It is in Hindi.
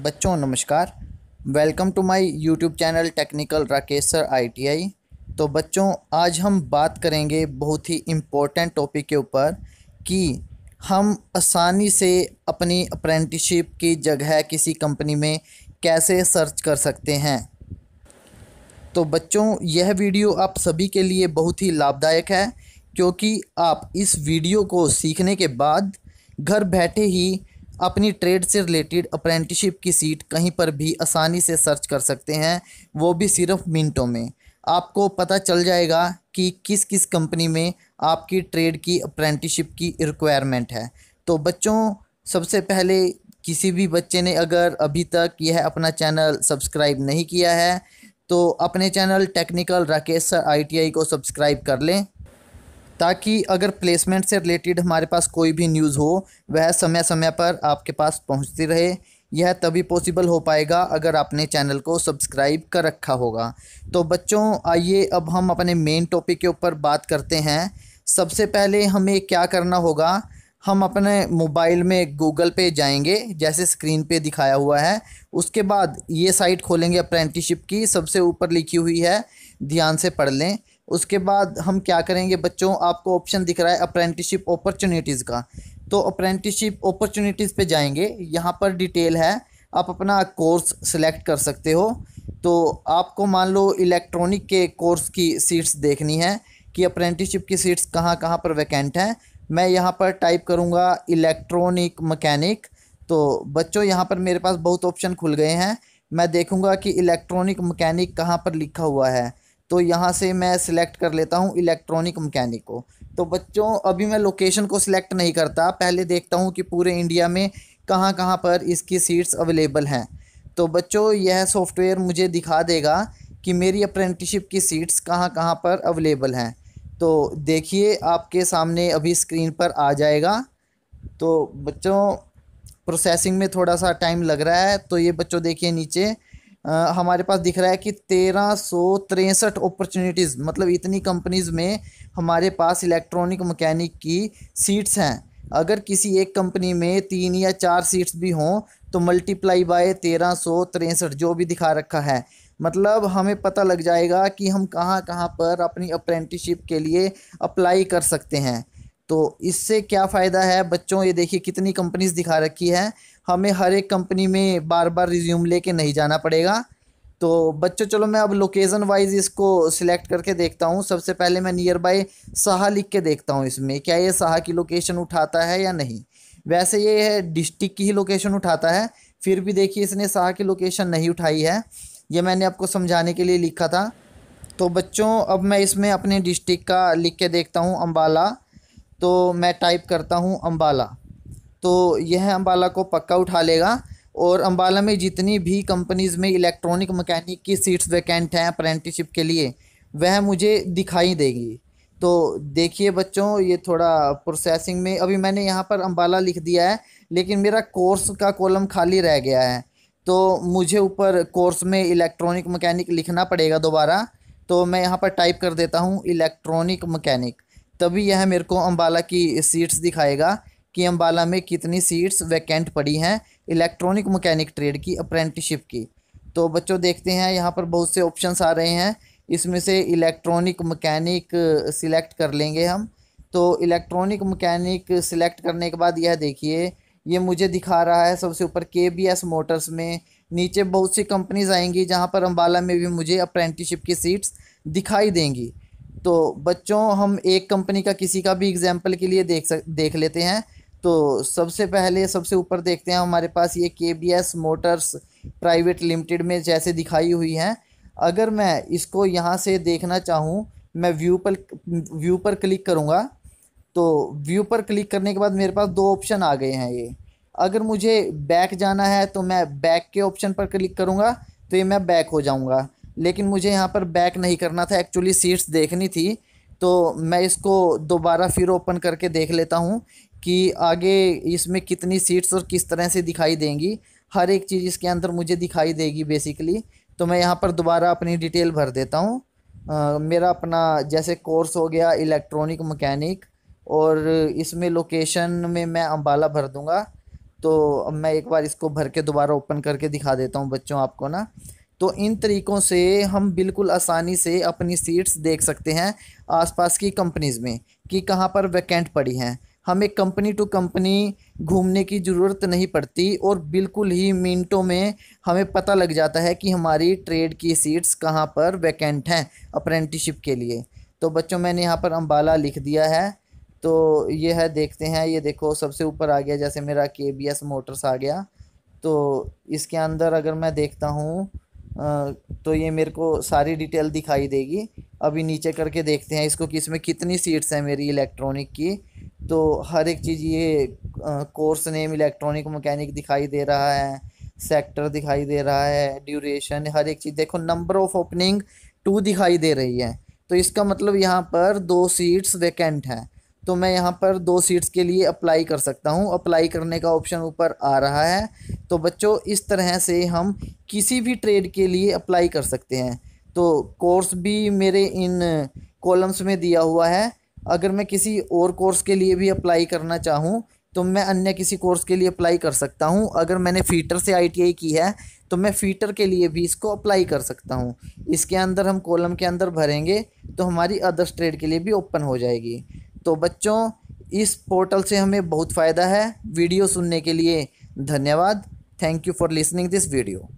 बच्चों नमस्कार welcome to my YouTube channel technical Rakesh sir ITI तो बच्चों आज हम बात करेंगे बहुत ही इम्पोर्टेंट टॉपिक के ऊपर कि हम आसानी से अपनी अप्रेंटिसशिप की जगह किसी कंपनी में कैसे सर्च कर सकते हैं तो बच्चों यह वीडियो आप सभी के लिए बहुत ही लाभदायक है क्योंकि आप इस वीडियो को सीखने के बाद घर बैठे ही अपनी ट्रेड से रिलेटेड अप्रेंटिसशिप की सीट कहीं पर भी आसानी से सर्च कर सकते हैं वो भी सिर्फ मिनटों में आपको पता चल जाएगा कि किस किस कंपनी में आपकी ट्रेड की अप्रेंटिसशिप की रिक्वायरमेंट है तो बच्चों सबसे पहले किसी भी बच्चे ने अगर अभी तक यह अपना चैनल सब्सक्राइब नहीं किया है तो अपने चैनल टेक्निकल राकेश सर आई को सब्सक्राइब कर लें ताकि अगर प्लेसमेंट से रिलेटेड हमारे पास कोई भी न्यूज़ हो वह समय समय पर आपके पास पहुंचती रहे यह तभी पॉसिबल हो पाएगा अगर आपने चैनल को सब्सक्राइब कर रखा होगा तो बच्चों आइए अब हम अपने मेन टॉपिक के ऊपर बात करते हैं सबसे पहले हमें क्या करना होगा हम अपने मोबाइल में गूगल पे जाएंगे जैसे स्क्रीन पे दिखाया हुआ है उसके बाद ये साइट खोलेंगे अप्रेंटिसशिप की सबसे ऊपर लिखी हुई है ध्यान से पढ़ लें उसके बाद हम क्या करेंगे बच्चों आपको ऑप्शन दिख रहा है अप्रेंटिसशिप अपॉर्चुनिटीज़ का तो अप्रेंटिसशिप अपॉर्चुनिटीज़ पे जाएंगे यहाँ पर डिटेल है आप अपना कोर्स सेलेक्ट कर सकते हो तो आपको मान लो इलेक्ट्रॉनिक के कोर्स की सीट्स देखनी है कि अप्रेंटिसशिप की सीट्स कहाँ कहाँ पर वैकेंट हैं मैं यहाँ पर टाइप करूँगा इलेक्ट्रॉनिक मकैनिक तो बच्चों यहाँ पर मेरे पास बहुत ऑप्शन खुल गए हैं मैं देखूँगा कि इलेक्ट्रॉनिक मकैनिक कहाँ पर लिखा हुआ है तो यहाँ से मैं सिलेक्ट कर लेता हूँ इलेक्ट्रॉनिक मकैनिक को तो बच्चों अभी मैं लोकेशन को सिलेक्ट नहीं करता पहले देखता हूँ कि पूरे इंडिया में कहाँ कहाँ पर इसकी सीट्स अवेलेबल हैं तो बच्चों यह सॉफ्टवेयर मुझे दिखा देगा कि मेरी अप्रेंटिसिप की सीट्स कहाँ कहाँ पर अवेलेबल हैं तो देखिए आपके सामने अभी स्क्रीन पर आ जाएगा तो बच्चों प्रोसेसिंग में थोड़ा सा टाइम लग रहा है तो ये बच्चों देखिए नीचे आ, हमारे पास दिख रहा है कि तेरह सौ तिरसठ अपॉर्चुनिटीज़ मतलब इतनी कंपनीज़ में हमारे पास इलेक्ट्रॉनिक मकैनिक की सीट्स हैं अगर किसी एक कंपनी में तीन या चार सीट्स भी हों तो मल्टीप्लाई बाय तेरह सौ तिरसठ जो भी दिखा रखा है मतलब हमें पता लग जाएगा कि हम कहाँ कहाँ पर अपनी अप्रेंटिसशिप के लिए अप्लाई कर सकते हैं तो इससे क्या फ़ायदा है बच्चों ये देखिए कितनी कंपनीज़ दिखा रखी है हमें हर एक कंपनी में बार बार रिज्यूम लेके नहीं जाना पड़ेगा तो बच्चों चलो मैं अब लोकेशन वाइज इसको सिलेक्ट करके देखता हूँ सबसे पहले मैं नियर बाय सहा लिख के देखता हूँ इसमें क्या ये सहा की लोकेशन उठाता है या नहीं वैसे ये है डिस्ट्रिक्ट की ही लोकेशन उठाता है फिर भी देखिए इसने सहा की लोकेशन नहीं उठाई है ये मैंने आपको समझाने के लिए लिखा था तो बच्चों अब मैं इसमें अपने डिस्ट्रिक्ट का लिख के देखता हूँ अम्बाला तो मैं टाइप करता हूँ अम्बाला तो यह अम्बाला को पक्का उठा लेगा और अम्बाला में जितनी भी कंपनीज़ में इलेक्ट्रॉनिक मकैनिक की सीट्स वैकेंट हैं अप्रेंटिसशिप के लिए वह मुझे दिखाई देगी तो देखिए बच्चों ये थोड़ा प्रोसेसिंग में अभी मैंने यहाँ पर अम्बाला लिख दिया है लेकिन मेरा कोर्स का कॉलम खाली रह गया है तो मुझे ऊपर कोर्स में इलेक्ट्रॉनिक मकैनिक लिखना पड़ेगा दोबारा तो मैं यहाँ पर टाइप कर देता हूँ इलेक्ट्रॉनिक मकैनिक तभी यह मेरे को अम्बाला की सीट्स दिखाएगा कि अम्बाला में कितनी सीट्स वैकेंट पड़ी हैं इलेक्ट्रॉनिक मकैनिक ट्रेड की अप्रेंटिसशिप की तो बच्चों देखते हैं यहाँ पर बहुत से ऑप्शंस आ रहे हैं इसमें से इलेक्ट्रॉनिक मकैनिक सिलेक्ट कर लेंगे हम तो इलेक्ट्रॉनिक मकैनिक सिलेक्ट करने के बाद यह देखिए ये मुझे दिखा रहा है सबसे ऊपर के बी एस मोटर्स में नीचे बहुत सी कंपनीज आएंगी जहाँ पर अम्बाला में भी मुझे अप्रेंटिसशिप की सीट्स दिखाई देंगी तो बच्चों हम एक कंपनी का किसी का भी एग्जाम्पल के लिए देख सक देख लेते हैं तो सबसे पहले सबसे ऊपर देखते हैं हमारे पास ये K B S motors private limited में जैसे दिखाई हुई हैं अगर मैं इसको यहाँ से देखना चाहूँ मैं व्यू पर व्यू पर क्लिक करूँगा तो व्यू पर क्लिक करने के बाद मेरे पास दो ऑप्शन आ गए हैं ये अगर मुझे बैक जाना है तो मैं बैक के ऑप्शन पर क्लिक करूँगा तो ये मैं बैक हो जाऊँगा लेकिन मुझे यहाँ पर बैक नहीं करना था एक्चुअली सीट्स देखनी थी तो मैं इसको दोबारा फिर ओपन करके देख लेता हूँ कि आगे इसमें कितनी सीट्स और किस तरह से दिखाई देंगी हर एक चीज़ इसके अंदर मुझे दिखाई देगी बेसिकली तो मैं यहाँ पर दोबारा अपनी डिटेल भर देता हूँ मेरा अपना जैसे कोर्स हो गया इलेक्ट्रॉनिक मकैनिक और इसमें लोकेशन में मैं अम्बाला भर दूँगा तो मैं एक बार इसको भर के दोबारा ओपन करके दिखा देता हूँ बच्चों आपको ना तो इन तरीक़ों से हम बिल्कुल आसानी से अपनी सीट्स देख सकते हैं आसपास की कंपनीज़ में कि कहाँ पर वैकेंट पड़ी हैं हमें कंपनी टू कंपनी घूमने की ज़रूरत नहीं पड़ती और बिल्कुल ही मिनटों में हमें पता लग जाता है कि हमारी ट्रेड की सीट्स कहाँ पर वैकेंट हैं अप्रेंटिसशिप के लिए तो बच्चों मैंने यहाँ पर अम्बाला लिख दिया है तो ये है देखते हैं ये देखो सबसे ऊपर आ गया जैसे मेरा के बी एस मोटर्स आ गया तो इसके अंदर अगर मैं देखता हूँ तो ये मेरे को सारी डिटेल दिखाई देगी अभी नीचे करके देखते हैं इसको कि इसमें कितनी सीट्स हैं मेरी इलेक्ट्रॉनिक की तो हर एक चीज़ ये कोर्स नेम इलेक्ट्रॉनिक मकैनिक दिखाई दे रहा है सेक्टर दिखाई दे रहा है ड्यूरेशन हर एक चीज़ देखो नंबर ऑफ ओपनिंग टू दिखाई दे रही है तो इसका मतलब यहाँ पर दो सीट्स वेकेंट हैं तो मैं यहाँ पर दो सीट्स के लिए अप्लाई कर सकता हूँ अप्लाई करने का ऑप्शन ऊपर आ रहा है तो बच्चों इस तरह से हम किसी भी ट्रेड के लिए अप्लाई कर सकते हैं तो कोर्स भी मेरे इन कॉलम्स में दिया हुआ है अगर मैं किसी और कोर्स के लिए भी अप्लाई करना चाहूँ तो मैं अन्य किसी कोर्स के लिए अप्लाई कर सकता हूँ अगर मैंने फीटर से आईटीआई की है तो मैं फीटर के लिए भी इसको अप्लाई कर सकता हूँ इसके अंदर हम कॉलम के अंदर भरेंगे तो हमारी अदर्स ट्रेड के लिए भी ओपन हो जाएगी तो बच्चों इस पोर्टल से हमें बहुत फ़ायदा है वीडियो सुनने के लिए धन्यवाद Thank you for listening this video.